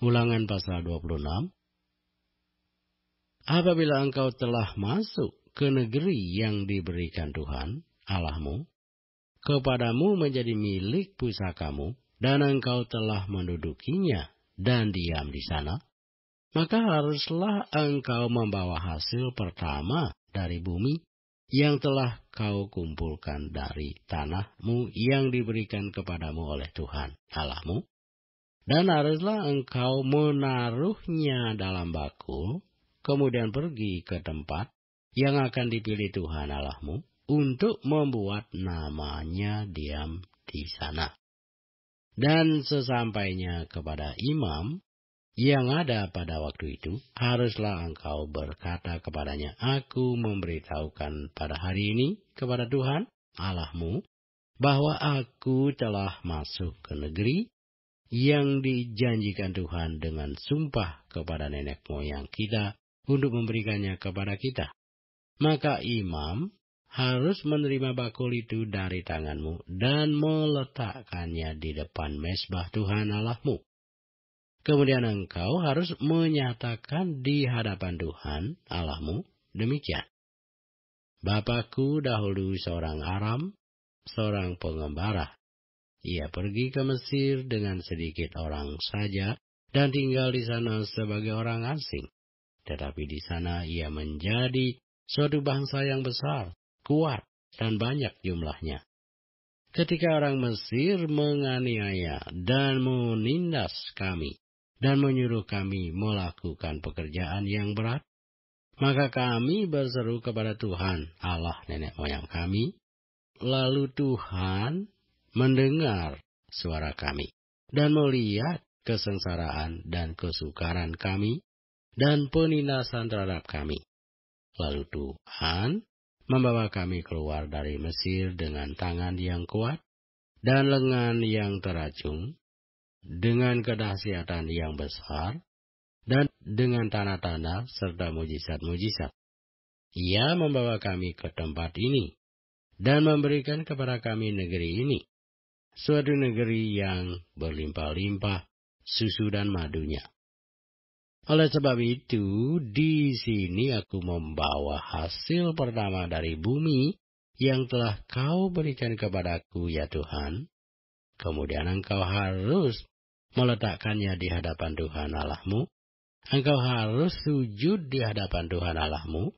Ulangan pasal 26. Apabila engkau telah masuk ke negeri yang diberikan Tuhan, Allahmu, kepadamu menjadi milik pusakamu, dan engkau telah mendudukinya dan diam di sana, maka haruslah engkau membawa hasil pertama dari bumi yang telah kau kumpulkan dari tanahmu yang diberikan kepadamu oleh Tuhan Allahmu, dan haruslah engkau menaruhnya dalam bakul, kemudian pergi ke tempat yang akan dipilih Tuhan Allahmu untuk membuat namanya diam di sana. Dan sesampainya kepada imam yang ada pada waktu itu, haruslah engkau berkata kepadanya, Aku memberitahukan pada hari ini kepada Tuhan Allahmu, bahwa aku telah masuk ke negeri yang dijanjikan Tuhan dengan sumpah kepada nenek moyang kita untuk memberikannya kepada kita. Maka imam harus menerima bakul itu dari tanganmu dan meletakkannya di depan mesbah Tuhan Allahmu. Kemudian engkau harus menyatakan di hadapan Tuhan Allahmu demikian. Bapakku dahulu seorang Aram, seorang pengembara, ia pergi ke Mesir dengan sedikit orang saja dan tinggal di sana sebagai orang asing. Tetapi di sana ia menjadi suatu bangsa yang besar, kuat, dan banyak jumlahnya. Ketika orang Mesir menganiaya dan menindas kami, dan menyuruh kami melakukan pekerjaan yang berat, maka kami berseru kepada Tuhan, Allah nenek moyang kami. Lalu Tuhan mendengar suara kami, dan melihat kesengsaraan dan kesukaran kami, dan penindasan terhadap kami. Lalu Tuhan membawa kami keluar dari Mesir dengan tangan yang kuat dan lengan yang teracung, dengan kedahsyatan yang besar, dan dengan tanda-tanda serta mujizat-mujizat. Ia membawa kami ke tempat ini, dan memberikan kepada kami negeri ini, suatu negeri yang berlimpah-limpah susu dan madunya. Oleh sebab itu, di sini aku membawa hasil pertama dari bumi yang telah kau berikan kepadaku, ya Tuhan. Kemudian engkau harus meletakkannya di hadapan Tuhan Allahmu. Engkau harus sujud di hadapan Tuhan Allahmu.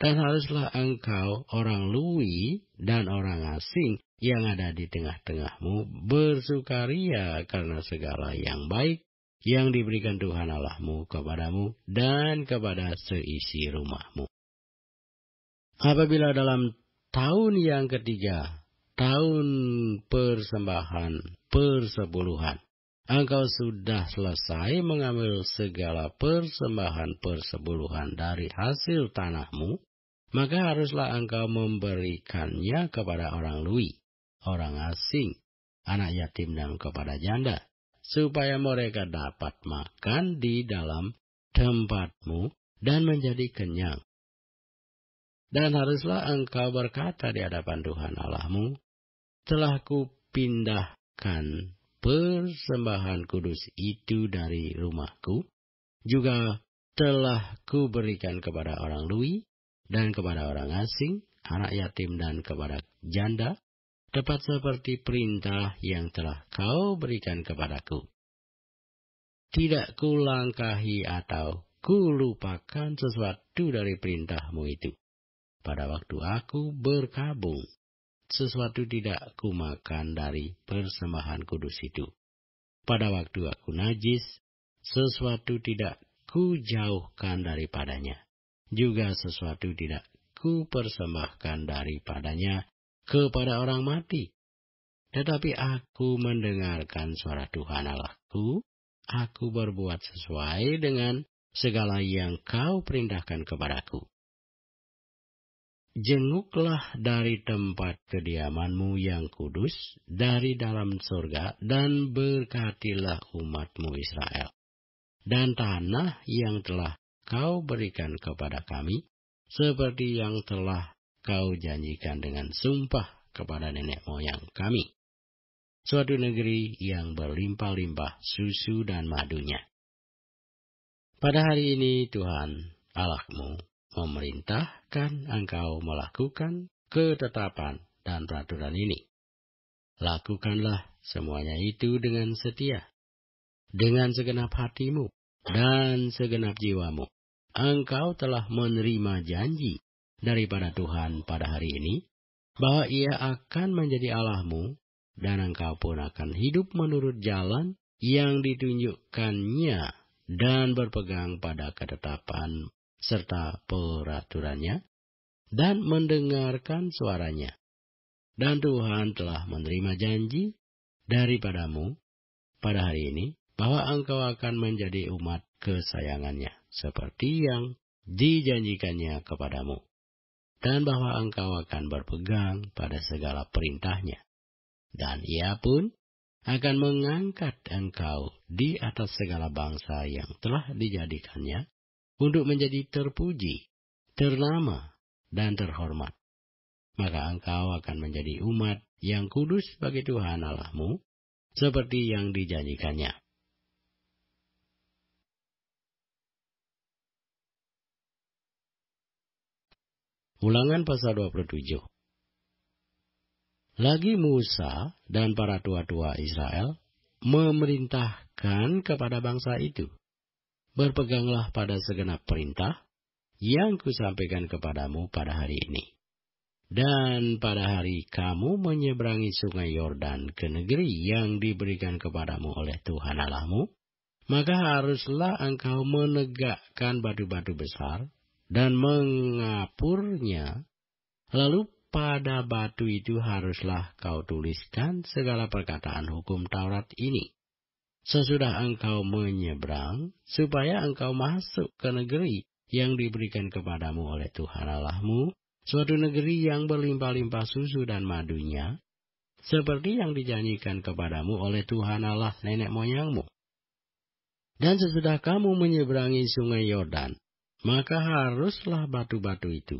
Dan haruslah engkau orang Lewi dan orang asing yang ada di tengah-tengahmu bersukaria karena segala yang baik yang diberikan Tuhan Allahmu kepadamu dan kepada seisi rumahmu. Apabila dalam tahun yang ketiga, tahun persembahan persepuluhan, engkau sudah selesai mengambil segala persembahan persepuluhan dari hasil tanahmu, maka haruslah engkau memberikannya kepada orang luih orang asing, anak yatim dan kepada janda, supaya mereka dapat makan di dalam tempatmu dan menjadi kenyang. Dan haruslah engkau berkata di hadapan Tuhan Allahmu, telah kupindahkan persembahan kudus itu dari rumahku, juga telah kuberikan kepada orang lui dan kepada orang asing, anak yatim dan kepada janda, tepat seperti perintah yang telah kau berikan kepadaku. Tidak kulangkahi atau kulupakan sesuatu dari perintahmu itu. Pada waktu aku berkabung, sesuatu tidak kumakan dari persembahan kudus itu. Pada waktu aku najis, sesuatu tidak kujauhkan daripadanya. Juga sesuatu tidak kupersembahkan daripadanya kepada orang mati. Tetapi aku mendengarkan suara Tuhan Allahku, aku berbuat sesuai dengan segala yang kau perintahkan kepadaku. Jenguklah dari tempat kediamanmu yang kudus, dari dalam surga, dan berkatilah umatmu Israel. Dan tanah yang telah kau berikan kepada kami, seperti yang telah kau janjikan dengan sumpah kepada nenek moyang kami. Suatu negeri yang berlimpah-limpah susu dan madunya. Pada hari ini Tuhan Allahmu memerintahkan engkau melakukan ketetapan dan peraturan ini. Lakukanlah semuanya itu dengan setia, dengan segenap hatimu dan segenap jiwamu. Engkau telah menerima janji daripada Tuhan pada hari ini, bahwa ia akan menjadi Allahmu, dan engkau pun akan hidup menurut jalan yang ditunjukkannya dan berpegang pada ketetapan serta peraturannya, dan mendengarkan suaranya. Dan Tuhan telah menerima janji daripadamu pada hari ini, bahwa engkau akan menjadi umat kesayangannya, seperti yang dijanjikannya kepadamu dan bahwa engkau akan berpegang pada segala perintahnya. Dan ia pun akan mengangkat engkau di atas segala bangsa yang telah dijadikannya untuk menjadi terpuji, ternama, dan terhormat. Maka engkau akan menjadi umat yang kudus bagi Tuhan Allahmu, seperti yang dijanjikannya. Ulangan pasal 27 Lagi Musa dan para tua-tua Israel memerintahkan kepada bangsa itu, Berpeganglah pada segenap perintah yang kusampaikan kepadamu pada hari ini. Dan pada hari kamu menyeberangi sungai Yordan ke negeri yang diberikan kepadamu oleh Tuhan Allahmu, maka haruslah engkau menegakkan batu-batu besar dan mengapurnya, lalu pada batu itu haruslah kau tuliskan segala perkataan hukum Taurat ini. Sesudah engkau menyeberang, supaya engkau masuk ke negeri yang diberikan kepadamu oleh Tuhan Allahmu, suatu negeri yang berlimpah-limpah susu dan madunya, seperti yang dijanjikan kepadamu oleh Tuhan Allah nenek moyangmu. Dan sesudah kamu menyeberangi sungai Yordan, maka haruslah batu-batu itu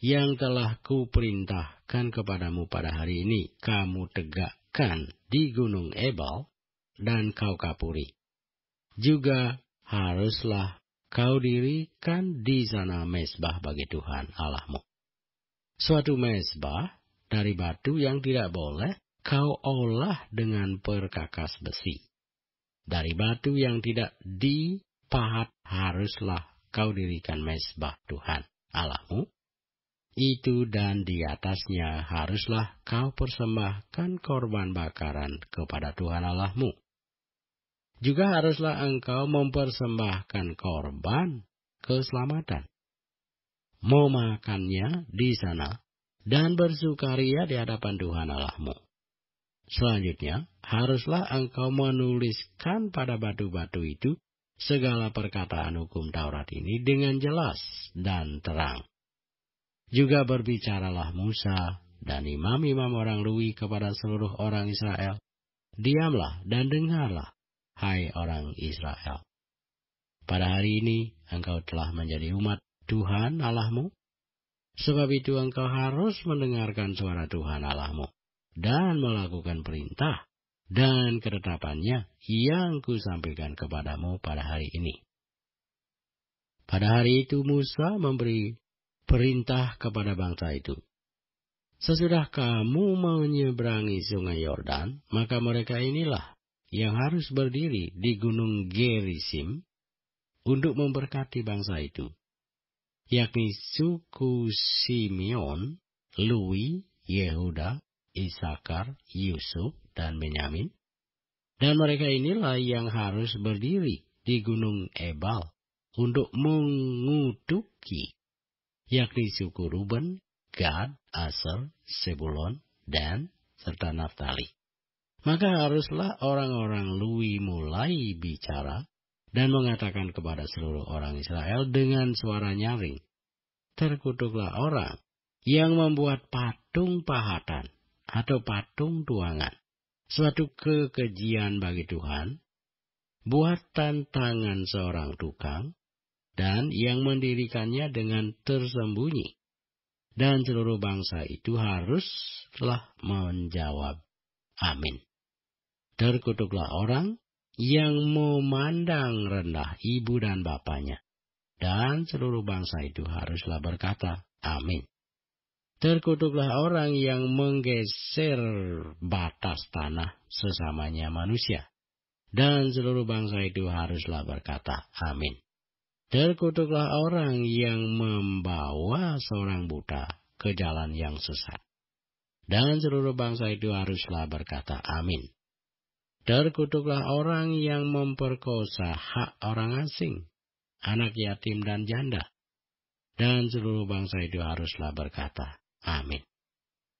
yang telah kuperintahkan kepadamu pada hari ini kamu tegakkan di gunung Ebal dan kau kapuri. Juga haruslah kau dirikan di sana mesbah bagi Tuhan Allahmu. Suatu mesbah dari batu yang tidak boleh kau olah dengan perkakas besi. Dari batu yang tidak dipahat haruslah kau dirikan mesbah Tuhan Allahmu, itu dan di atasnya haruslah kau persembahkan korban bakaran kepada Tuhan Allahmu. Juga haruslah engkau mempersembahkan korban keselamatan. Memakannya di sana dan bersukaria di hadapan Tuhan Allahmu. Selanjutnya, haruslah engkau menuliskan pada batu-batu itu segala perkataan hukum Taurat ini dengan jelas dan terang. Juga berbicaralah Musa dan imam-imam orang Lewi kepada seluruh orang Israel, Diamlah dan dengarlah, hai orang Israel. Pada hari ini engkau telah menjadi umat Tuhan Allahmu, sebab itu engkau harus mendengarkan suara Tuhan Allahmu dan melakukan perintah dan ketetapannya yang kusampaikan kepadamu pada hari ini. Pada hari itu Musa memberi perintah kepada bangsa itu. Sesudah kamu menyeberangi sungai Yordan, maka mereka inilah yang harus berdiri di gunung Gerisim untuk memberkati bangsa itu, yakni suku Simeon, Lui, Yehuda, Isakar, Yusuf, dan Benyamin. Dan mereka inilah yang harus berdiri di gunung Ebal untuk mengutuki, yakni suku Ruben, Gad, Aser, Sebulon, dan serta Naftali. Maka haruslah orang-orang Lui mulai bicara dan mengatakan kepada seluruh orang Israel dengan suara nyaring, Terkutuklah orang yang membuat patung pahatan atau patung tuangan suatu kekejian bagi Tuhan, buatan tangan seorang tukang, dan yang mendirikannya dengan tersembunyi. Dan seluruh bangsa itu haruslah menjawab, Amin. Terkutuklah orang yang memandang rendah ibu dan bapaknya. Dan seluruh bangsa itu haruslah berkata, Amin. Terkutuklah orang yang menggeser batas tanah sesamanya manusia. Dan seluruh bangsa itu haruslah berkata amin. Terkutuklah orang yang membawa seorang buta ke jalan yang sesat. Dan seluruh bangsa itu haruslah berkata amin. Terkutuklah orang yang memperkosa hak orang asing, anak yatim dan janda. Dan seluruh bangsa itu haruslah berkata, Amin.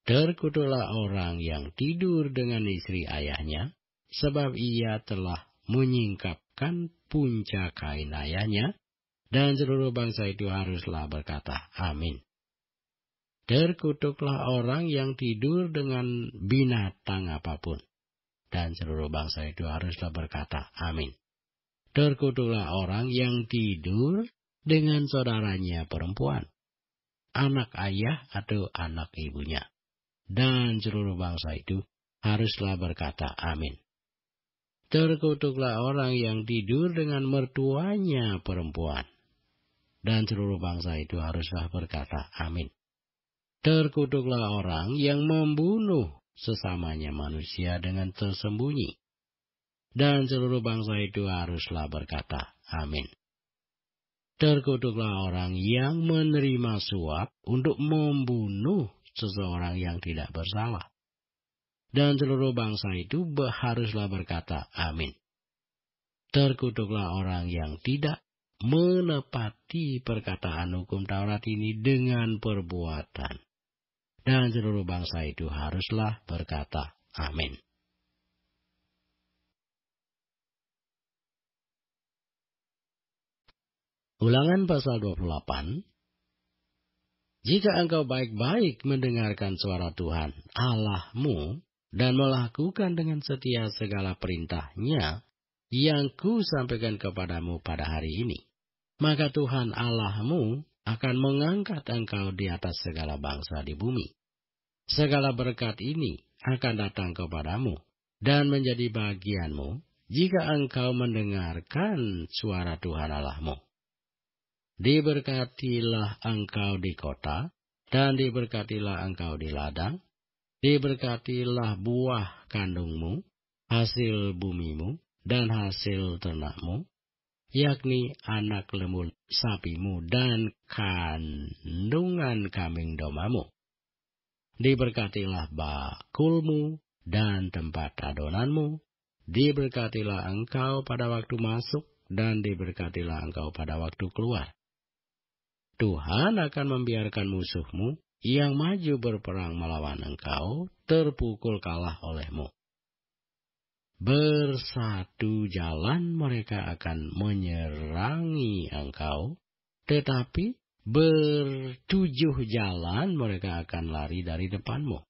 Terkutulah orang yang tidur dengan istri ayahnya, sebab ia telah menyingkapkan puncak kain ayahnya, dan seluruh bangsa itu haruslah berkata, Amin. Terkutuklah orang yang tidur dengan binatang apapun, dan seluruh bangsa itu haruslah berkata, Amin. Terkutuklah orang yang tidur dengan saudaranya perempuan, anak ayah atau anak ibunya. Dan seluruh bangsa itu haruslah berkata amin. Terkutuklah orang yang tidur dengan mertuanya perempuan. Dan seluruh bangsa itu haruslah berkata amin. Terkutuklah orang yang membunuh sesamanya manusia dengan tersembunyi. Dan seluruh bangsa itu haruslah berkata amin. Terkutuklah orang yang menerima suap untuk membunuh seseorang yang tidak bersalah. Dan seluruh bangsa itu haruslah berkata amin. Terkutuklah orang yang tidak menepati perkataan hukum Taurat ini dengan perbuatan. Dan seluruh bangsa itu haruslah berkata amin. Ulangan pasal 28. Jika engkau baik-baik mendengarkan suara Tuhan Allahmu dan melakukan dengan setia segala perintahnya yang ku sampaikan kepadamu pada hari ini, maka Tuhan Allahmu akan mengangkat engkau di atas segala bangsa di bumi. Segala berkat ini akan datang kepadamu dan menjadi bagianmu jika engkau mendengarkan suara Tuhan Allahmu. Diberkatilah engkau di kota, dan diberkatilah engkau di ladang, diberkatilah buah kandungmu, hasil bumimu, dan hasil ternakmu, yakni anak lembu sapimu dan kandungan kambing domamu. Diberkatilah bakulmu dan tempat adonanmu, diberkatilah engkau pada waktu masuk, dan diberkatilah engkau pada waktu keluar. Tuhan akan membiarkan musuhmu yang maju berperang melawan engkau terpukul kalah olehmu. Bersatu jalan mereka akan menyerangi engkau, tetapi bertujuh jalan mereka akan lari dari depanmu.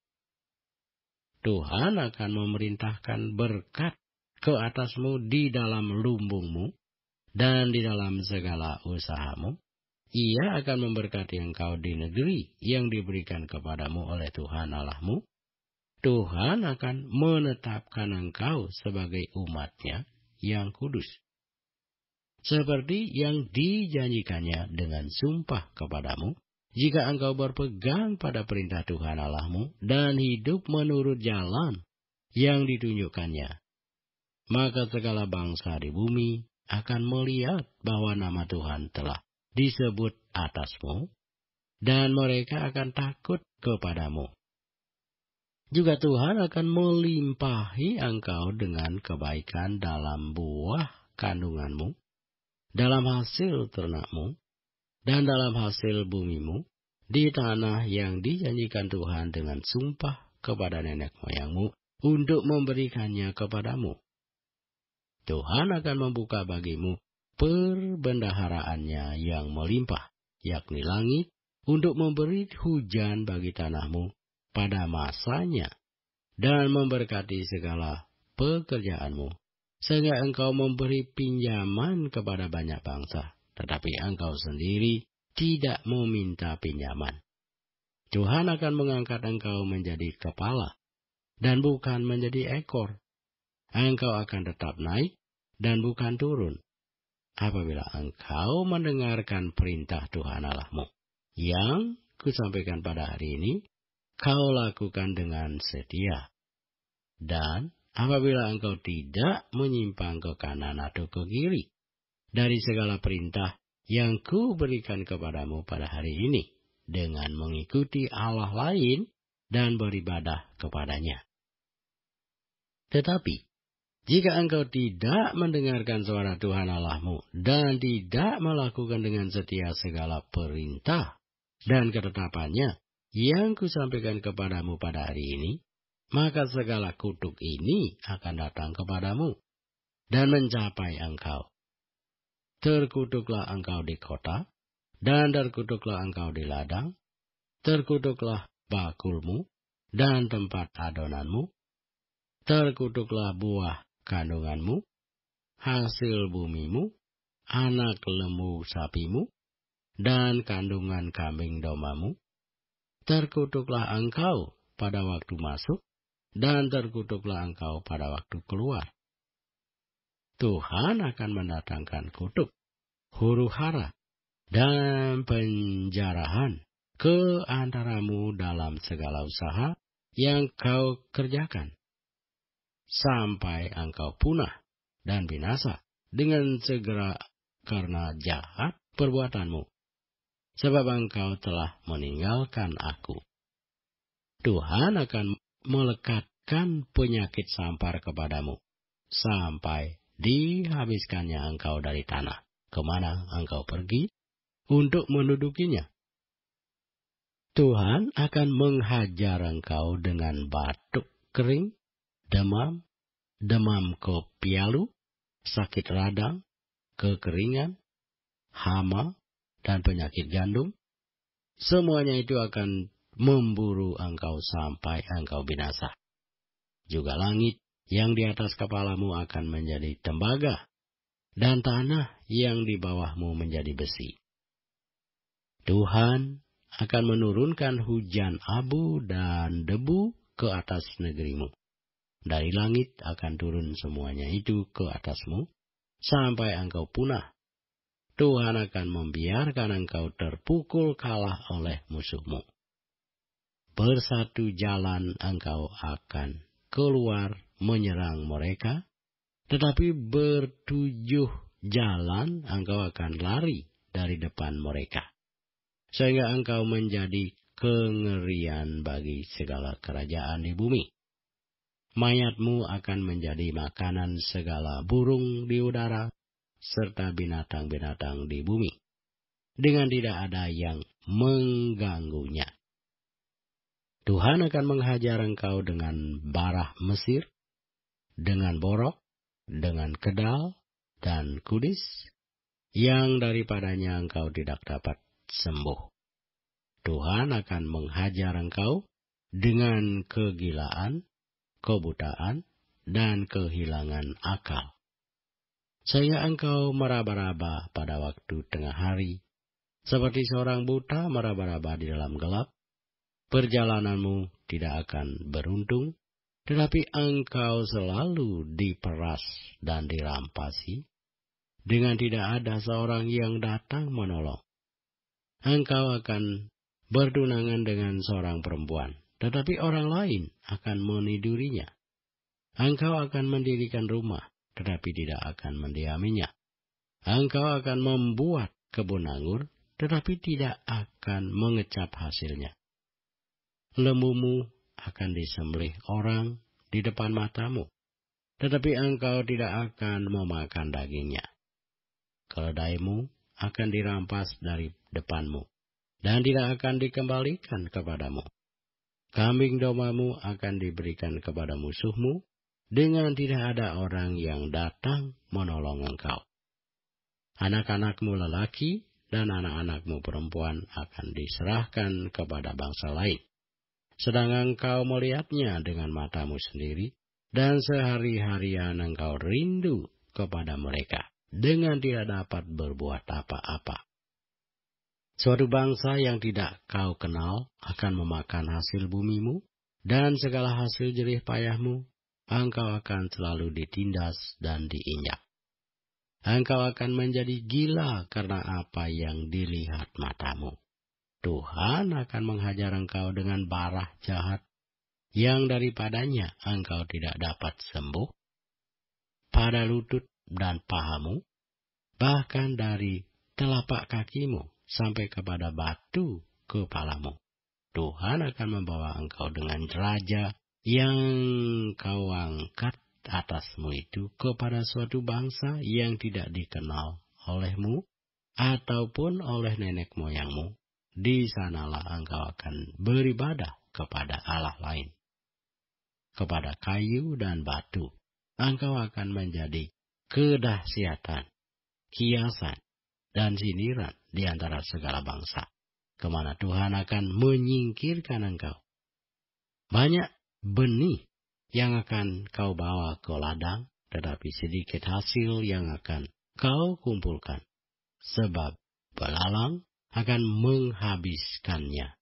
Tuhan akan memerintahkan berkat ke atasmu di dalam lumbungmu dan di dalam segala usahamu, ia akan memberkati engkau di negeri yang diberikan kepadamu oleh Tuhan Allahmu. Tuhan akan menetapkan engkau sebagai umatnya yang kudus. Seperti yang dijanjikannya dengan sumpah kepadamu, jika engkau berpegang pada perintah Tuhan Allahmu dan hidup menurut jalan yang ditunjukkannya, maka segala bangsa di bumi akan melihat bahwa nama Tuhan telah disebut atasmu, dan mereka akan takut kepadamu. Juga Tuhan akan melimpahi engkau dengan kebaikan dalam buah kandunganmu, dalam hasil ternakmu, dan dalam hasil bumimu, di tanah yang dijanjikan Tuhan dengan sumpah kepada nenek moyangmu untuk memberikannya kepadamu. Tuhan akan membuka bagimu perbendaharaannya yang melimpah, yakni langit, untuk memberi hujan bagi tanahmu pada masanya, dan memberkati segala pekerjaanmu, sehingga engkau memberi pinjaman kepada banyak bangsa, tetapi engkau sendiri tidak meminta pinjaman. Tuhan akan mengangkat engkau menjadi kepala, dan bukan menjadi ekor. Engkau akan tetap naik, dan bukan turun apabila engkau mendengarkan perintah Tuhan Allahmu yang kusampaikan pada hari ini, kau lakukan dengan setia. Dan apabila engkau tidak menyimpang ke kanan atau ke kiri dari segala perintah yang kuberikan kepadamu pada hari ini dengan mengikuti Allah lain dan beribadah kepadanya. Tetapi jika engkau tidak mendengarkan suara Tuhan Allahmu dan tidak melakukan dengan setia segala perintah dan ketetapannya yang kusampaikan kepadamu pada hari ini, maka segala kutuk ini akan datang kepadamu dan mencapai engkau. Terkutuklah engkau di kota, dan terkutuklah engkau di ladang, terkutuklah bakulmu, dan tempat adonanmu, terkutuklah buah kandunganmu, hasil bumimu, anak lembu sapimu, dan kandungan kambing domamu. Terkutuklah engkau pada waktu masuk, dan terkutuklah engkau pada waktu keluar. Tuhan akan mendatangkan kutuk, huru hara, dan penjarahan ke antaramu dalam segala usaha yang kau kerjakan sampai engkau punah dan binasa dengan segera karena jahat perbuatanmu, sebab engkau telah meninggalkan aku. Tuhan akan melekatkan penyakit sampar kepadamu, sampai dihabiskannya engkau dari tanah, kemana engkau pergi untuk mendudukinya. Tuhan akan menghajar engkau dengan batuk kering demam, demam ke pialu, sakit radang, kekeringan, hama, dan penyakit gandum. Semuanya itu akan memburu engkau sampai engkau binasa. Juga langit yang di atas kepalamu akan menjadi tembaga, dan tanah yang di bawahmu menjadi besi. Tuhan akan menurunkan hujan abu dan debu ke atas negerimu. Dari langit akan turun semuanya itu ke atasmu, sampai engkau punah. Tuhan akan membiarkan engkau terpukul kalah oleh musuhmu. Bersatu jalan engkau akan keluar menyerang mereka, tetapi bertujuh jalan engkau akan lari dari depan mereka. Sehingga engkau menjadi kengerian bagi segala kerajaan di bumi mayatmu akan menjadi makanan segala burung di udara serta binatang-binatang di bumi, dengan tidak ada yang mengganggunya. Tuhan akan menghajar engkau dengan barah Mesir, dengan borok, dengan kedal, dan kudis, yang daripadanya engkau tidak dapat sembuh. Tuhan akan menghajar engkau dengan kegilaan, kebutaan, dan kehilangan akal. Saya engkau meraba-raba pada waktu tengah hari, seperti seorang buta meraba-raba di dalam gelap. Perjalananmu tidak akan beruntung, tetapi engkau selalu diperas dan dirampasi, dengan tidak ada seorang yang datang menolong. Engkau akan bertunangan dengan seorang perempuan, tetapi orang lain akan menidurinya. Engkau akan mendirikan rumah, tetapi tidak akan mendiaminya. Engkau akan membuat kebun anggur, tetapi tidak akan mengecap hasilnya. Lembumu akan disembelih orang di depan matamu, tetapi engkau tidak akan memakan dagingnya. Keledaimu akan dirampas dari depanmu, dan tidak akan dikembalikan kepadamu kambing domamu akan diberikan kepada musuhmu, dengan tidak ada orang yang datang menolong engkau. Anak-anakmu lelaki dan anak-anakmu perempuan akan diserahkan kepada bangsa lain. Sedangkan engkau melihatnya dengan matamu sendiri, dan sehari-harian engkau rindu kepada mereka dengan tidak dapat berbuat apa-apa. Suatu bangsa yang tidak kau kenal akan memakan hasil bumimu dan segala hasil jerih payahmu. Engkau akan selalu ditindas dan diinjak. Engkau akan menjadi gila karena apa yang dilihat matamu. Tuhan akan menghajar engkau dengan barah jahat yang daripadanya engkau tidak dapat sembuh pada lutut dan pahamu, bahkan dari telapak kakimu sampai kepada batu kepalamu. Tuhan akan membawa engkau dengan raja yang kau angkat atasmu itu kepada suatu bangsa yang tidak dikenal olehmu ataupun oleh nenek moyangmu. Di sanalah engkau akan beribadah kepada Allah lain, kepada kayu dan batu. Engkau akan menjadi kedahsyatan, kiasan dan sindiran di antara segala bangsa, kemana Tuhan akan menyingkirkan engkau. Banyak benih yang akan kau bawa ke ladang, tetapi sedikit hasil yang akan kau kumpulkan, sebab belalang akan menghabiskannya.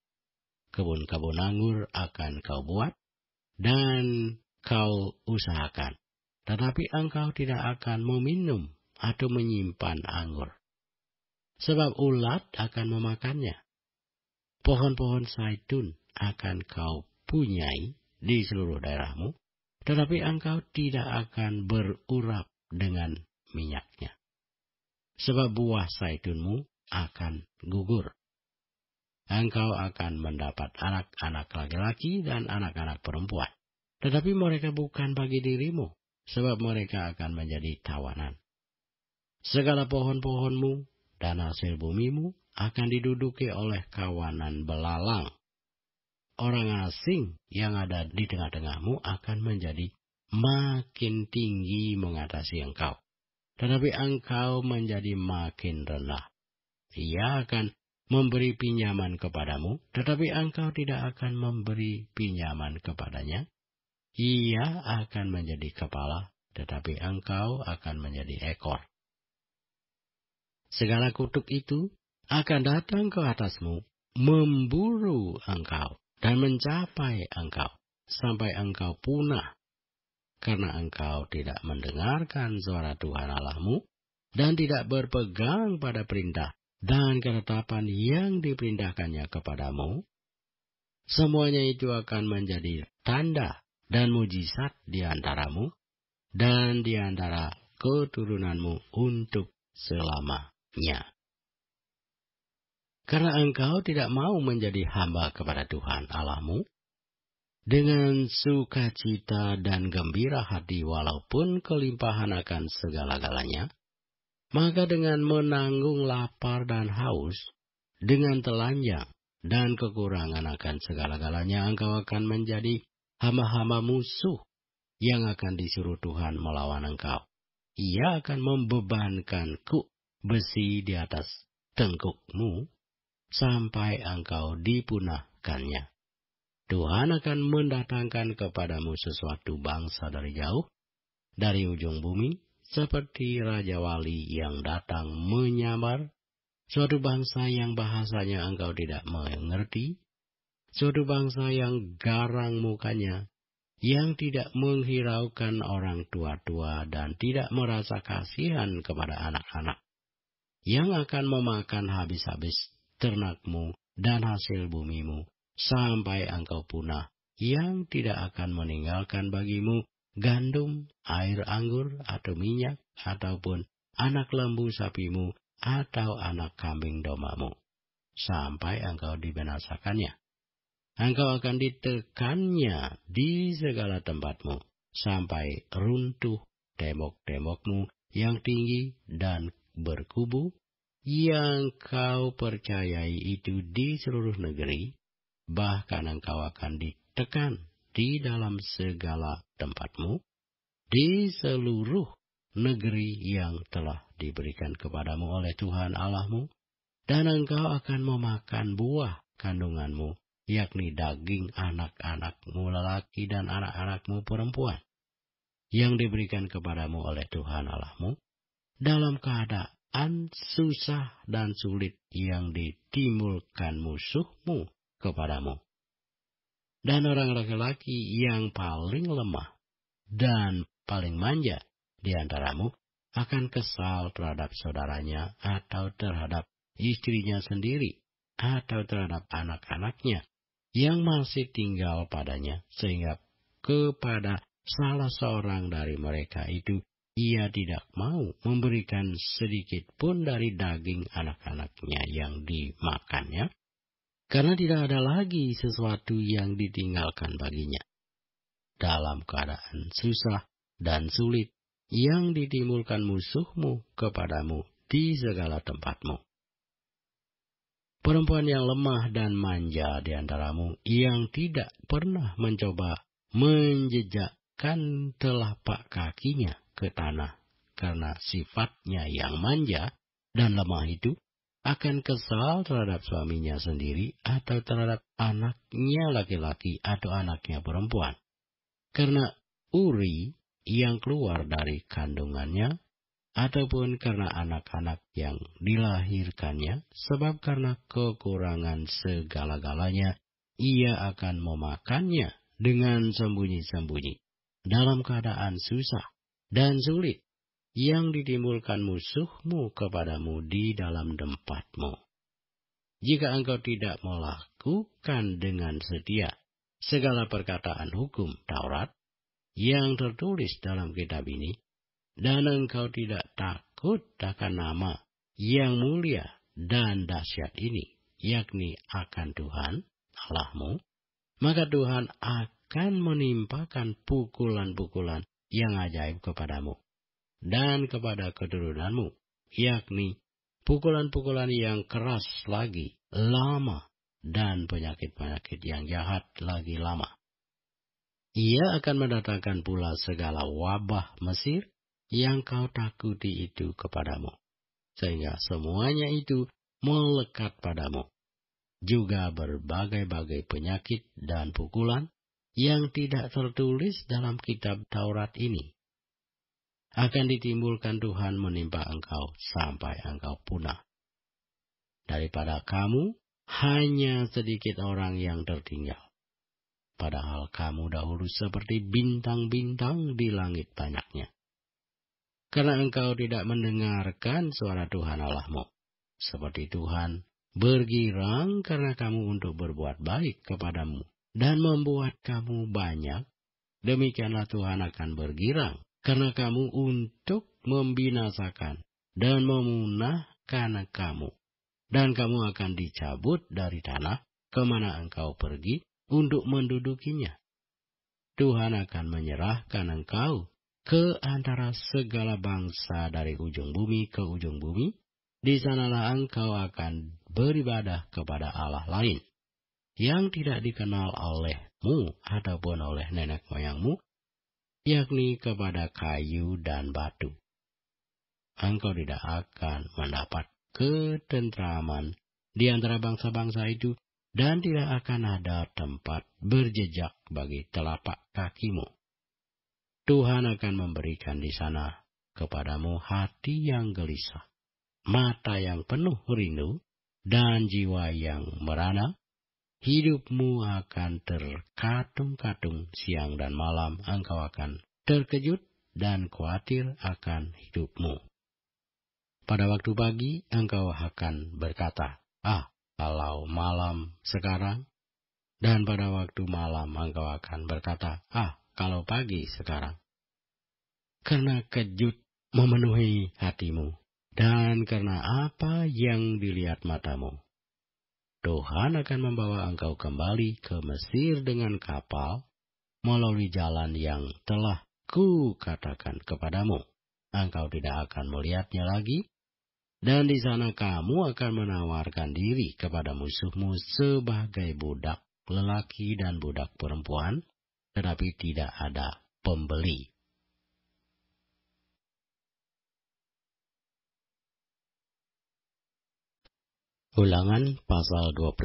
Kebun-kebun anggur akan kau buat dan kau usahakan, tetapi engkau tidak akan meminum atau menyimpan anggur sebab ulat akan memakannya. Pohon-pohon saitun akan kau punyai di seluruh daerahmu, tetapi engkau tidak akan berurap dengan minyaknya. Sebab buah saitunmu akan gugur. Engkau akan mendapat anak-anak laki-laki dan anak-anak perempuan. Tetapi mereka bukan bagi dirimu, sebab mereka akan menjadi tawanan. Segala pohon-pohonmu dan hasil bumimu akan diduduki oleh kawanan belalang. Orang asing yang ada di tengah-tengahmu akan menjadi makin tinggi mengatasi engkau, tetapi engkau menjadi makin rendah. Ia akan memberi pinjaman kepadamu, tetapi engkau tidak akan memberi pinjaman kepadanya. Ia akan menjadi kepala, tetapi engkau akan menjadi ekor segala kutuk itu akan datang ke atasmu, memburu engkau, dan mencapai engkau, sampai engkau punah. Karena engkau tidak mendengarkan suara Tuhan Allahmu, dan tidak berpegang pada perintah dan ketetapan yang diperintahkannya kepadamu, semuanya itu akan menjadi tanda dan mujizat di antaramu dan di antara keturunanmu untuk selama karena engkau tidak mau menjadi hamba kepada Tuhan Allahmu, dengan sukacita dan gembira hati walaupun kelimpahan akan segala-galanya, maka dengan menanggung lapar dan haus, dengan telanjang dan kekurangan akan segala-galanya, engkau akan menjadi hamba-hamba musuh yang akan disuruh Tuhan melawan engkau. Ia akan membebankanku besi di atas tengkukmu sampai engkau dipunahkannya. Tuhan akan mendatangkan kepadamu sesuatu bangsa dari jauh, dari ujung bumi, seperti Raja Wali yang datang menyamar, suatu bangsa yang bahasanya engkau tidak mengerti, suatu bangsa yang garang mukanya, yang tidak menghiraukan orang tua-tua dan tidak merasa kasihan kepada anak-anak yang akan memakan habis-habis ternakmu dan hasil bumimu, sampai engkau punah, yang tidak akan meninggalkan bagimu gandum, air anggur, atau minyak, ataupun anak lembu sapimu, atau anak kambing domamu, sampai engkau dibinasakannya. Engkau akan ditekannya di segala tempatmu, sampai runtuh tembok-tembokmu yang tinggi dan berkubu yang kau percayai itu di seluruh negeri, bahkan engkau akan ditekan di dalam segala tempatmu, di seluruh negeri yang telah diberikan kepadamu oleh Tuhan Allahmu, dan engkau akan memakan buah kandunganmu, yakni daging anak-anakmu lelaki dan anak-anakmu perempuan, yang diberikan kepadamu oleh Tuhan Allahmu, dalam keadaan cobaan susah dan sulit yang ditimbulkan musuhmu kepadamu. Dan orang laki-laki yang paling lemah dan paling manja di antaramu akan kesal terhadap saudaranya atau terhadap istrinya sendiri atau terhadap anak-anaknya yang masih tinggal padanya sehingga kepada salah seorang dari mereka itu ia tidak mau memberikan sedikit pun dari daging anak-anaknya yang dimakannya, karena tidak ada lagi sesuatu yang ditinggalkan baginya. Dalam keadaan susah dan sulit yang ditimbulkan musuhmu kepadamu di segala tempatmu. Perempuan yang lemah dan manja di antaramu yang tidak pernah mencoba menjejakkan telapak kakinya ke tanah. Karena sifatnya yang manja dan lemah itu akan kesal terhadap suaminya sendiri atau terhadap anaknya laki-laki atau anaknya perempuan. Karena uri yang keluar dari kandungannya ataupun karena anak-anak yang dilahirkannya, sebab karena kekurangan segala-galanya, ia akan memakannya dengan sembunyi-sembunyi dalam keadaan susah dan sulit yang ditimbulkan musuhmu kepadamu di dalam tempatmu. Jika engkau tidak melakukan dengan setia segala perkataan hukum Taurat yang tertulis dalam kitab ini, dan engkau tidak takut akan nama yang mulia dan dahsyat ini, yakni akan Tuhan Allahmu, maka Tuhan akan menimpakan pukulan-pukulan yang ajaib kepadamu, dan kepada keturunanmu, yakni pukulan-pukulan yang keras lagi lama, dan penyakit-penyakit yang jahat lagi lama. Ia akan mendatangkan pula segala wabah Mesir yang kau takuti itu kepadamu, sehingga semuanya itu melekat padamu. Juga berbagai-bagai penyakit dan pukulan yang tidak tertulis dalam kitab Taurat ini. Akan ditimbulkan Tuhan menimpa engkau sampai engkau punah. Daripada kamu, hanya sedikit orang yang tertinggal. Padahal kamu dahulu seperti bintang-bintang di langit banyaknya. Karena engkau tidak mendengarkan suara Tuhan Allahmu. Seperti Tuhan bergirang karena kamu untuk berbuat baik kepadamu dan membuat kamu banyak, demikianlah Tuhan akan bergirang, karena kamu untuk membinasakan dan memunahkan kamu. Dan kamu akan dicabut dari tanah kemana engkau pergi untuk mendudukinya. Tuhan akan menyerahkan engkau ke antara segala bangsa dari ujung bumi ke ujung bumi, di sanalah engkau akan beribadah kepada Allah lain yang tidak dikenal olehmu ataupun oleh nenek moyangmu, yakni kepada kayu dan batu. Engkau tidak akan mendapat ketentraman di antara bangsa-bangsa itu, dan tidak akan ada tempat berjejak bagi telapak kakimu. Tuhan akan memberikan di sana kepadamu hati yang gelisah, mata yang penuh rindu, dan jiwa yang merana, hidupmu akan terkatung-katung siang dan malam, engkau akan terkejut dan khawatir akan hidupmu. Pada waktu pagi, engkau akan berkata, Ah, kalau malam sekarang, dan pada waktu malam engkau akan berkata, Ah, kalau pagi sekarang. Karena kejut memenuhi hatimu, dan karena apa yang dilihat matamu, Tuhan akan membawa engkau kembali ke Mesir dengan kapal melalui jalan yang telah kukatakan kepadamu. Engkau tidak akan melihatnya lagi, dan di sana kamu akan menawarkan diri kepada musuhmu sebagai budak lelaki dan budak perempuan, tetapi tidak ada pembeli. Ulangan pasal 29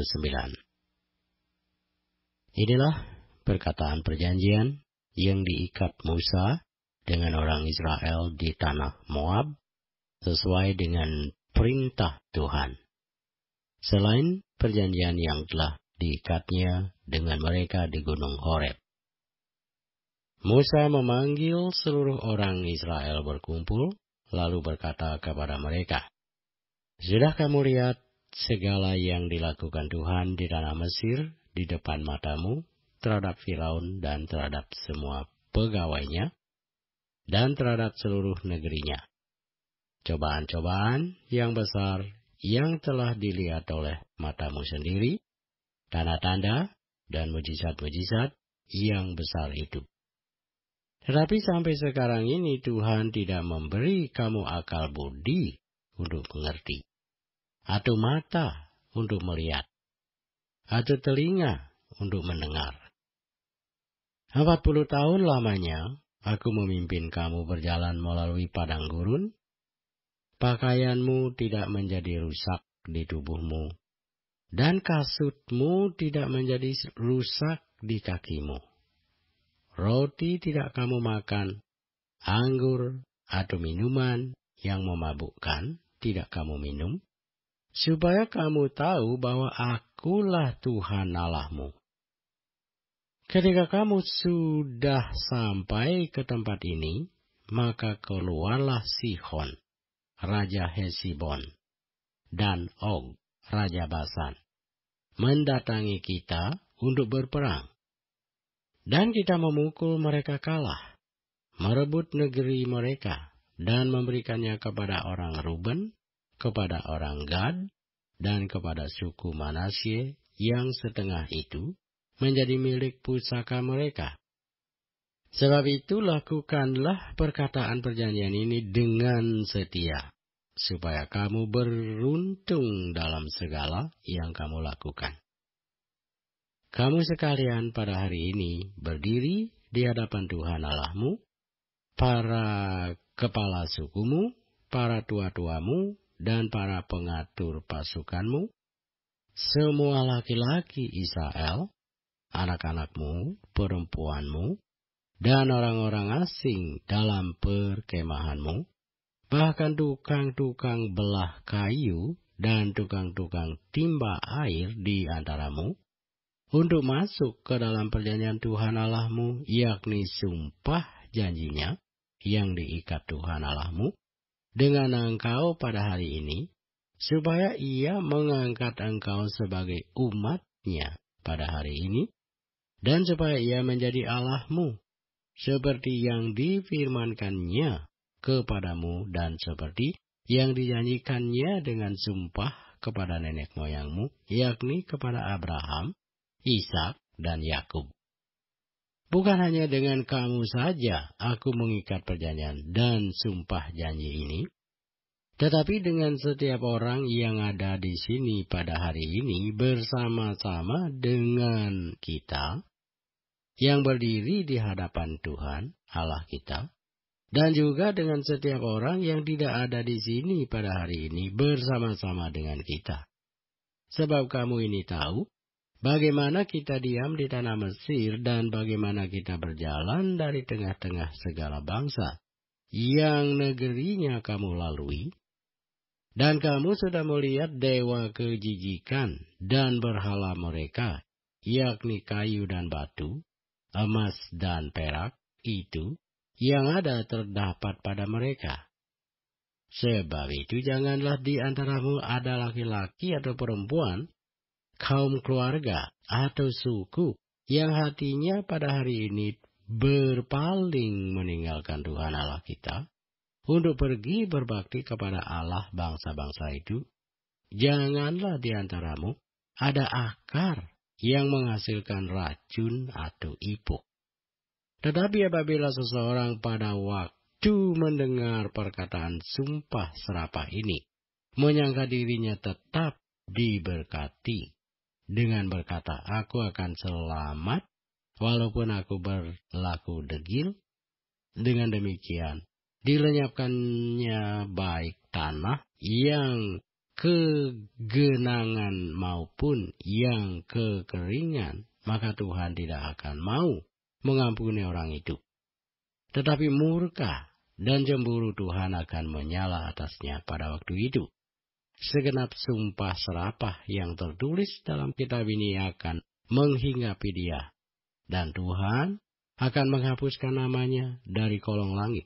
Inilah perkataan perjanjian yang diikat Musa dengan orang Israel di tanah Moab sesuai dengan perintah Tuhan. Selain perjanjian yang telah diikatnya dengan mereka di Gunung Horeb. Musa memanggil seluruh orang Israel berkumpul, lalu berkata kepada mereka, Sudah kamu lihat segala yang dilakukan Tuhan di tanah Mesir di depan matamu terhadap Firaun dan terhadap semua pegawainya dan terhadap seluruh negerinya. Cobaan-cobaan yang besar yang telah dilihat oleh matamu sendiri, tanda-tanda dan mujizat-mujizat yang besar itu. Tetapi sampai sekarang ini Tuhan tidak memberi kamu akal budi untuk mengerti atau mata untuk melihat, atau telinga untuk mendengar. Empat puluh tahun lamanya, aku memimpin kamu berjalan melalui padang gurun. Pakaianmu tidak menjadi rusak di tubuhmu, dan kasutmu tidak menjadi rusak di kakimu. Roti tidak kamu makan, anggur atau minuman yang memabukkan tidak kamu minum, supaya kamu tahu bahwa akulah Tuhan Allahmu. Ketika kamu sudah sampai ke tempat ini, maka keluarlah Sihon, Raja Hesibon, dan Og, Raja Basan, mendatangi kita untuk berperang. Dan kita memukul mereka kalah, merebut negeri mereka, dan memberikannya kepada orang Ruben, kepada orang Gad dan kepada suku Manasye yang setengah itu menjadi milik pusaka mereka. Sebab itu lakukanlah perkataan perjanjian ini dengan setia, supaya kamu beruntung dalam segala yang kamu lakukan. Kamu sekalian pada hari ini berdiri di hadapan Tuhan Allahmu, para kepala sukumu, para tua-tuamu, dan para pengatur pasukanmu, semua laki-laki Israel, anak-anakmu, perempuanmu, dan orang-orang asing dalam perkemahanmu, bahkan tukang-tukang belah kayu dan tukang-tukang timba air di antaramu, untuk masuk ke dalam perjanjian Tuhan Allahmu, yakni sumpah janjinya yang diikat Tuhan Allahmu, dengan engkau pada hari ini, supaya ia mengangkat engkau sebagai umatnya pada hari ini, dan supaya ia menjadi Allahmu, seperti yang difirmankannya kepadamu dan seperti yang dijanjikannya dengan sumpah kepada nenek moyangmu, yakni kepada Abraham, Ishak, dan Yakub. Bukan hanya dengan kamu saja aku mengikat perjanjian dan sumpah janji ini, tetapi dengan setiap orang yang ada di sini pada hari ini bersama-sama dengan kita yang berdiri di hadapan Tuhan Allah kita, dan juga dengan setiap orang yang tidak ada di sini pada hari ini bersama-sama dengan kita. Sebab kamu ini tahu Bagaimana kita diam di tanah Mesir dan bagaimana kita berjalan dari tengah-tengah segala bangsa yang negerinya kamu lalui? Dan kamu sudah melihat dewa kejijikan dan berhala mereka, yakni kayu dan batu, emas dan perak, itu yang ada terdapat pada mereka. Sebab itu janganlah di antaramu ada laki-laki atau perempuan kaum keluarga atau suku yang hatinya pada hari ini berpaling meninggalkan Tuhan Allah kita untuk pergi berbakti kepada Allah bangsa-bangsa itu, janganlah di antaramu ada akar yang menghasilkan racun atau ipuk. Tetapi apabila seseorang pada waktu mendengar perkataan sumpah serapah ini, menyangka dirinya tetap diberkati, dengan berkata, "Aku akan selamat walaupun aku berlaku degil." Dengan demikian, dilenyapkannya baik tanah yang kegenangan maupun yang kekeringan, maka Tuhan tidak akan mau mengampuni orang itu. Tetapi murka dan cemburu Tuhan akan menyala atasnya pada waktu itu segenap sumpah serapah yang tertulis dalam kitab ini akan menghinggapi dia, dan Tuhan akan menghapuskan namanya dari kolong langit.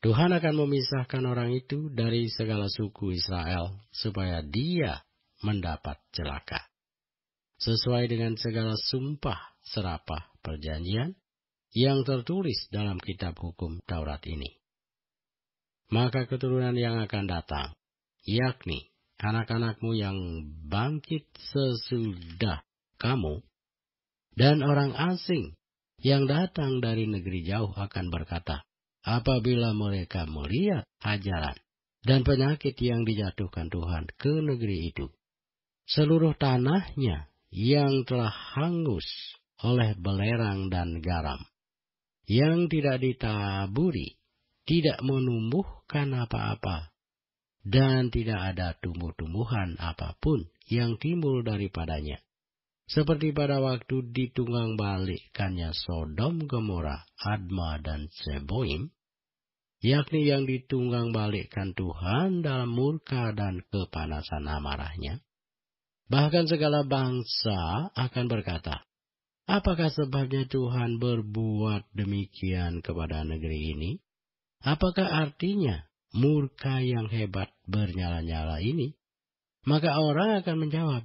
Tuhan akan memisahkan orang itu dari segala suku Israel, supaya dia mendapat celaka. Sesuai dengan segala sumpah serapah perjanjian yang tertulis dalam kitab hukum Taurat ini. Maka keturunan yang akan datang yakni anak-anakmu yang bangkit sesudah kamu, dan orang asing yang datang dari negeri jauh akan berkata, apabila mereka melihat ajaran dan penyakit yang dijatuhkan Tuhan ke negeri itu, seluruh tanahnya yang telah hangus oleh belerang dan garam, yang tidak ditaburi, tidak menumbuhkan apa-apa, dan tidak ada tumbuh-tumbuhan apapun yang timbul daripadanya. Seperti pada waktu ditunggang balikkannya Sodom Gomora, Adma dan Seboim, yakni yang ditunggang balikkan Tuhan dalam murka dan kepanasan amarahnya. Bahkan segala bangsa akan berkata, Apakah sebabnya Tuhan berbuat demikian kepada negeri ini? Apakah artinya murka yang hebat bernyala-nyala ini? Maka orang akan menjawab,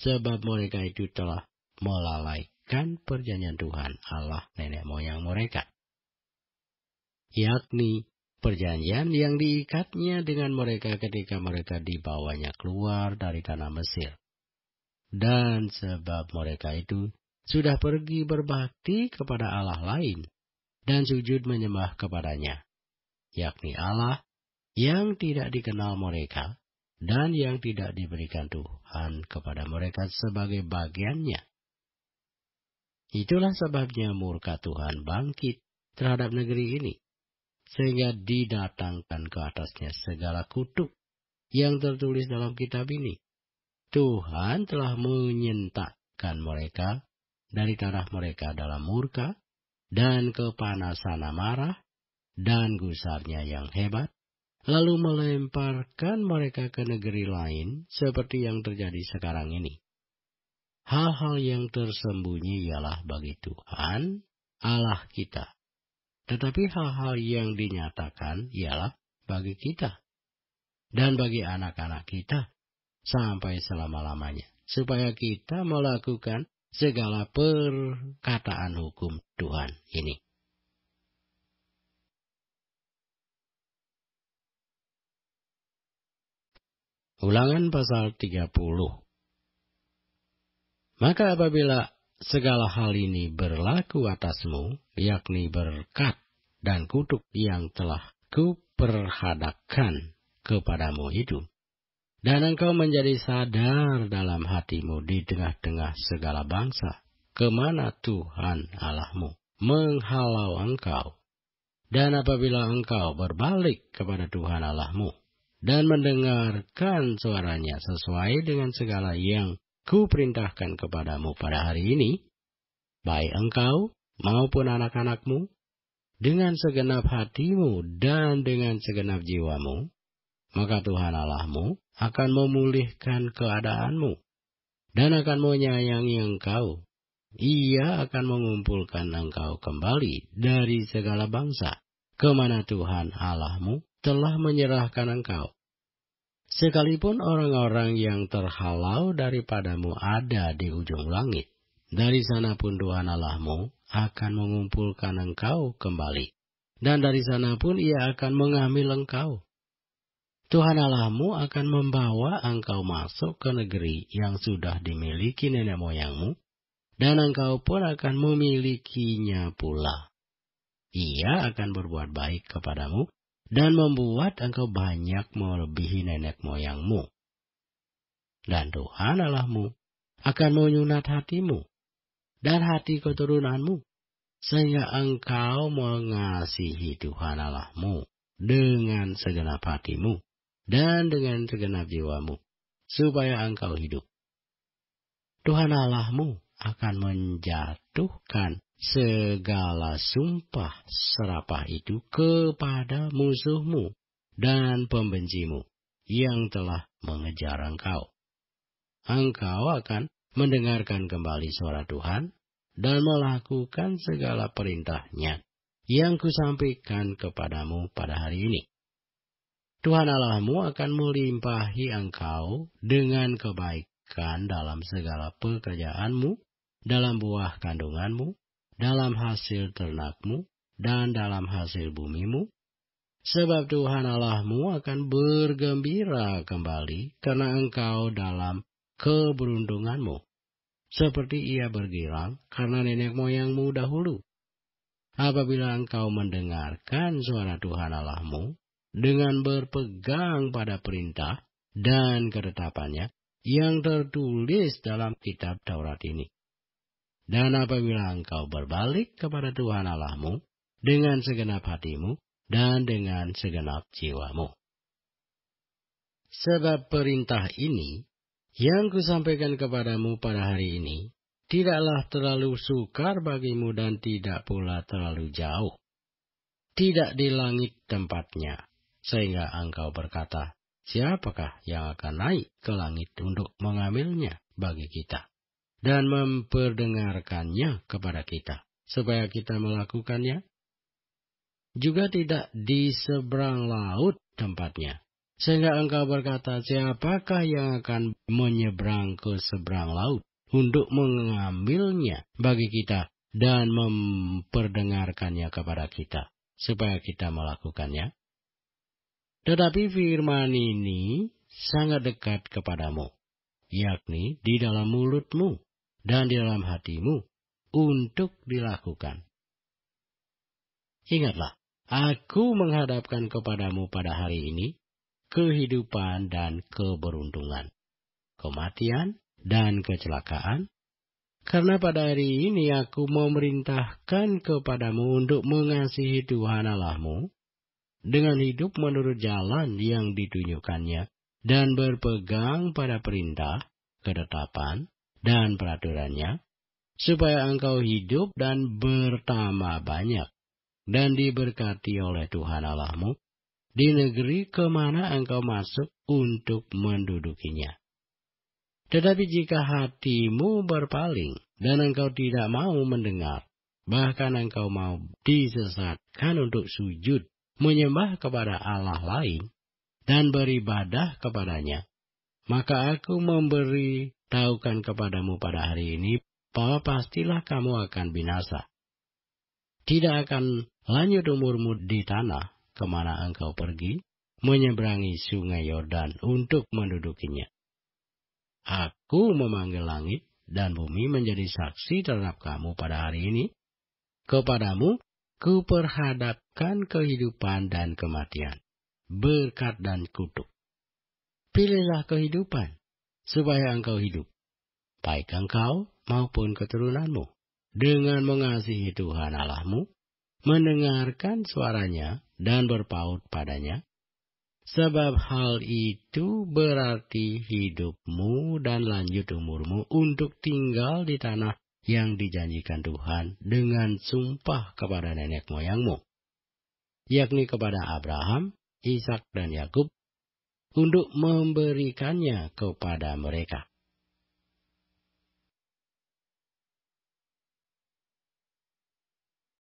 sebab mereka itu telah melalaikan perjanjian Tuhan Allah nenek moyang mereka. Yakni perjanjian yang diikatnya dengan mereka ketika mereka dibawanya keluar dari tanah Mesir. Dan sebab mereka itu sudah pergi berbakti kepada Allah lain dan sujud menyembah kepadanya, yakni Allah yang tidak dikenal mereka dan yang tidak diberikan Tuhan kepada mereka sebagai bagiannya. Itulah sebabnya murka Tuhan bangkit terhadap negeri ini, sehingga didatangkan ke atasnya segala kutuk yang tertulis dalam kitab ini. Tuhan telah menyentakkan mereka dari tanah mereka dalam murka dan kepanasan amarah dan gusarnya yang hebat lalu melemparkan mereka ke negeri lain seperti yang terjadi sekarang ini. Hal-hal yang tersembunyi ialah bagi Tuhan, Allah kita. Tetapi hal-hal yang dinyatakan ialah bagi kita dan bagi anak-anak kita sampai selama-lamanya, supaya kita melakukan segala perkataan hukum Tuhan ini. Ulangan pasal 30. Maka apabila segala hal ini berlaku atasmu, yakni berkat dan kutuk yang telah kuperhadapkan kepadamu itu, dan engkau menjadi sadar dalam hatimu di tengah-tengah segala bangsa, kemana Tuhan Allahmu menghalau engkau, dan apabila engkau berbalik kepada Tuhan Allahmu, dan mendengarkan suaranya sesuai dengan segala yang kuperintahkan kepadamu pada hari ini, baik engkau maupun anak-anakmu, dengan segenap hatimu dan dengan segenap jiwamu, maka Tuhan Allahmu akan memulihkan keadaanmu dan akan menyayangi engkau. Ia akan mengumpulkan engkau kembali dari segala bangsa, kemana Tuhan Allahmu telah menyerahkan engkau. Sekalipun orang-orang yang terhalau daripadamu ada di ujung langit, dari sana pun Tuhan Allahmu akan mengumpulkan engkau kembali, dan dari sana pun ia akan mengambil engkau. Tuhan Allahmu akan membawa engkau masuk ke negeri yang sudah dimiliki nenek moyangmu, dan engkau pun akan memilikinya pula. Ia akan berbuat baik kepadamu dan membuat engkau banyak melebihi nenek moyangmu. Dan Tuhan Allahmu akan menyunat hatimu dan hati keturunanmu, sehingga engkau mengasihi Tuhan Allahmu dengan segenap hatimu dan dengan segenap jiwamu, supaya engkau hidup. Tuhan Allahmu akan menjatuhkan segala sumpah serapah itu kepada musuhmu dan pembencimu yang telah mengejar engkau. Engkau akan mendengarkan kembali suara Tuhan dan melakukan segala perintahnya yang kusampaikan kepadamu pada hari ini. Tuhan Allahmu akan melimpahi engkau dengan kebaikan dalam segala pekerjaanmu, dalam buah kandunganmu, dalam hasil ternakmu dan dalam hasil bumimu, sebab Tuhan Allahmu akan bergembira kembali karena engkau dalam keberuntunganmu, seperti ia bergirang karena nenek moyangmu dahulu. Apabila engkau mendengarkan suara Tuhan Allahmu dengan berpegang pada perintah dan ketetapannya yang tertulis dalam kitab Taurat ini, dan apabila engkau berbalik kepada Tuhan Allahmu dengan segenap hatimu dan dengan segenap jiwamu. Sebab perintah ini yang kusampaikan kepadamu pada hari ini tidaklah terlalu sukar bagimu dan tidak pula terlalu jauh. Tidak di langit tempatnya, sehingga engkau berkata, siapakah yang akan naik ke langit untuk mengambilnya bagi kita? dan memperdengarkannya kepada kita, supaya kita melakukannya. Juga tidak di seberang laut tempatnya, sehingga engkau berkata, siapakah yang akan menyeberang ke seberang laut untuk mengambilnya bagi kita dan memperdengarkannya kepada kita, supaya kita melakukannya? Tetapi firman ini sangat dekat kepadamu, yakni di dalam mulutmu dan di dalam hatimu untuk dilakukan. Ingatlah, aku menghadapkan kepadamu pada hari ini kehidupan dan keberuntungan, kematian dan kecelakaan, karena pada hari ini aku memerintahkan kepadamu untuk mengasihi Tuhan Allahmu dengan hidup menurut jalan yang ditunjukkannya dan berpegang pada perintah, ketetapan, dan peraturannya, supaya engkau hidup dan bertambah banyak, dan diberkati oleh Tuhan Allahmu, di negeri kemana engkau masuk untuk mendudukinya. Tetapi jika hatimu berpaling, dan engkau tidak mau mendengar, bahkan engkau mau disesatkan untuk sujud, menyembah kepada Allah lain, dan beribadah kepadanya, maka aku memberi Tahukan kepadamu pada hari ini bahwa pastilah kamu akan binasa. Tidak akan lanjut umurmu di tanah kemana engkau pergi, menyeberangi sungai Yordan untuk mendudukinya. Aku memanggil langit dan bumi menjadi saksi terhadap kamu pada hari ini. Kepadamu kuperhadapkan kehidupan dan kematian, berkat dan kutuk. Pilihlah kehidupan, supaya engkau hidup, baik engkau maupun keturunanmu, dengan mengasihi Tuhan Allahmu, mendengarkan suaranya dan berpaut padanya, sebab hal itu berarti hidupmu dan lanjut umurmu untuk tinggal di tanah yang dijanjikan Tuhan dengan sumpah kepada nenek moyangmu, yakni kepada Abraham, Ishak dan Yakub untuk memberikannya kepada mereka.